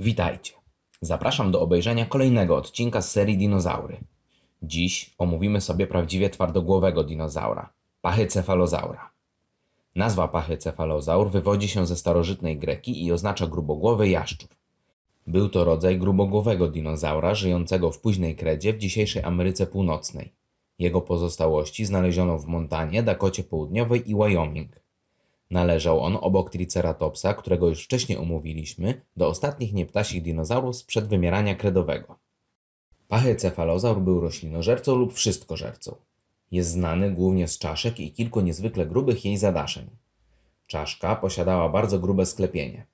Witajcie! Zapraszam do obejrzenia kolejnego odcinka z serii Dinozaury. Dziś omówimy sobie prawdziwie twardogłowego dinozaura pachycefalozaura. Nazwa pachycefalozaur wywodzi się ze starożytnej greki i oznacza grubogłowy jaszczur. Był to rodzaj grubogłowego dinozaura żyjącego w późnej kredzie w dzisiejszej Ameryce Północnej. Jego pozostałości znaleziono w Montanie, Dakocie Południowej i Wyoming. Należał on obok triceratopsa, którego już wcześniej omówiliśmy, do ostatnich nieptasich dinozaurów sprzed wymierania kredowego. Pachycefalozaur był roślinożercą lub wszystkożercą. Jest znany głównie z czaszek i kilku niezwykle grubych jej zadaszeń. Czaszka posiadała bardzo grube sklepienie.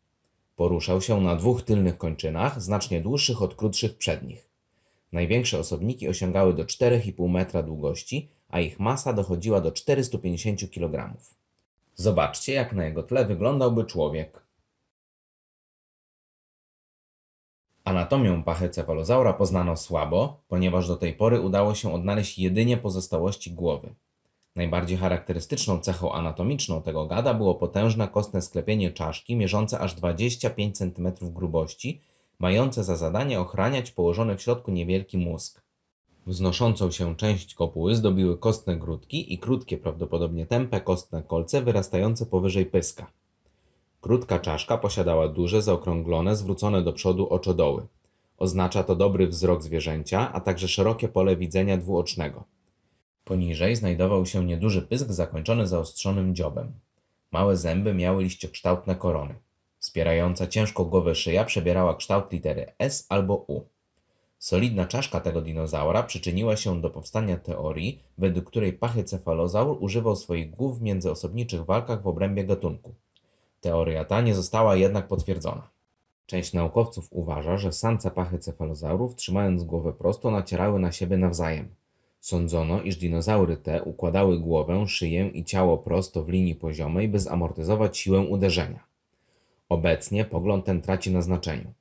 Poruszał się na dwóch tylnych kończynach, znacznie dłuższych od krótszych przednich. Największe osobniki osiągały do 4,5 metra długości, a ich masa dochodziła do 450 kg. Zobaczcie, jak na jego tle wyglądałby człowiek. Anatomię pachycefalozaura poznano słabo, ponieważ do tej pory udało się odnaleźć jedynie pozostałości głowy. Najbardziej charakterystyczną cechą anatomiczną tego gada było potężne kostne sklepienie czaszki mierzące aż 25 cm grubości, mające za zadanie ochraniać położony w środku niewielki mózg. Wznoszącą się część kopuły zdobiły kostne grudki i krótkie, prawdopodobnie tępe kostne kolce wyrastające powyżej pyska. Krótka czaszka posiadała duże, zaokrąglone, zwrócone do przodu oczodoły. Oznacza to dobry wzrok zwierzęcia, a także szerokie pole widzenia dwuocznego. Poniżej znajdował się nieduży pysk zakończony zaostrzonym dziobem. Małe zęby miały liściokształtne korony. Wspierająca ciężką głowę szyja przebierała kształt litery S albo U. Solidna czaszka tego dinozaura przyczyniła się do powstania teorii, według której cefalozaur używał swoich głów w międzyosobniczych walkach w obrębie gatunku. Teoria ta nie została jednak potwierdzona. Część naukowców uważa, że samce cefalozaurów, trzymając głowę prosto, nacierały na siebie nawzajem. Sądzono, iż dinozaury te układały głowę, szyję i ciało prosto w linii poziomej, by zamortyzować siłę uderzenia. Obecnie pogląd ten traci na znaczeniu.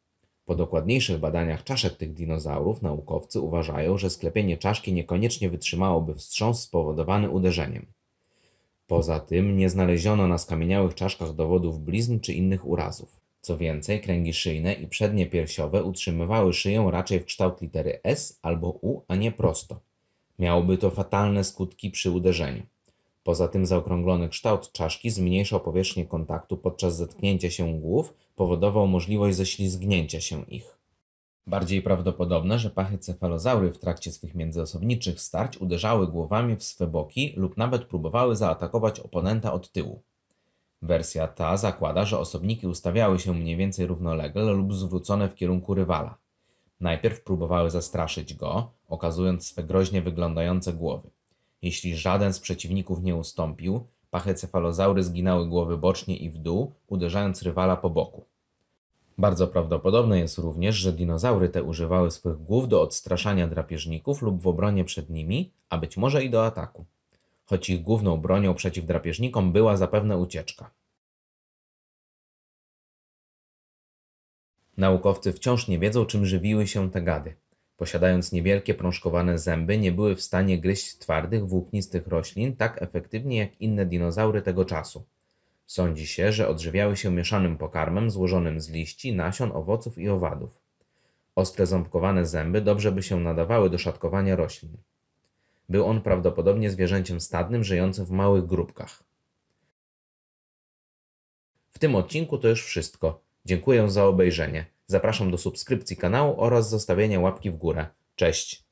Po dokładniejszych badaniach czaszek tych dinozaurów naukowcy uważają, że sklepienie czaszki niekoniecznie wytrzymałoby wstrząs spowodowany uderzeniem. Poza tym nie znaleziono na skamieniałych czaszkach dowodów blizn czy innych urazów. Co więcej, kręgi szyjne i przednie piersiowe utrzymywały szyję raczej w kształt litery S albo U, a nie prosto. Miałoby to fatalne skutki przy uderzeniu. Poza tym zaokrąglony kształt czaszki zmniejszał powierzchnię kontaktu podczas zetknięcia się głów, powodował możliwość ześlizgnięcia się ich. Bardziej prawdopodobne, że pachy cefalozaury w trakcie swych międzyosobniczych starć uderzały głowami w swe boki lub nawet próbowały zaatakować oponenta od tyłu. Wersja ta zakłada, że osobniki ustawiały się mniej więcej równolegle lub zwrócone w kierunku rywala. Najpierw próbowały zastraszyć go, okazując swe groźnie wyglądające głowy. Jeśli żaden z przeciwników nie ustąpił, pachy cefalozaury zginały głowy bocznie i w dół, uderzając rywala po boku. Bardzo prawdopodobne jest również, że dinozaury te używały swych głów do odstraszania drapieżników lub w obronie przed nimi, a być może i do ataku. Choć ich główną bronią przeciw drapieżnikom była zapewne ucieczka. Naukowcy wciąż nie wiedzą, czym żywiły się te gady. Posiadając niewielkie prążkowane zęby, nie były w stanie gryźć twardych, włóknistych roślin tak efektywnie jak inne dinozaury tego czasu. Sądzi się, że odżywiały się mieszanym pokarmem złożonym z liści, nasion, owoców i owadów. Ostre ząbkowane zęby dobrze by się nadawały do szatkowania roślin. Był on prawdopodobnie zwierzęciem stadnym żyjącym w małych grupkach. W tym odcinku to już wszystko. Dziękuję za obejrzenie. Zapraszam do subskrypcji kanału oraz zostawienia łapki w górę. Cześć!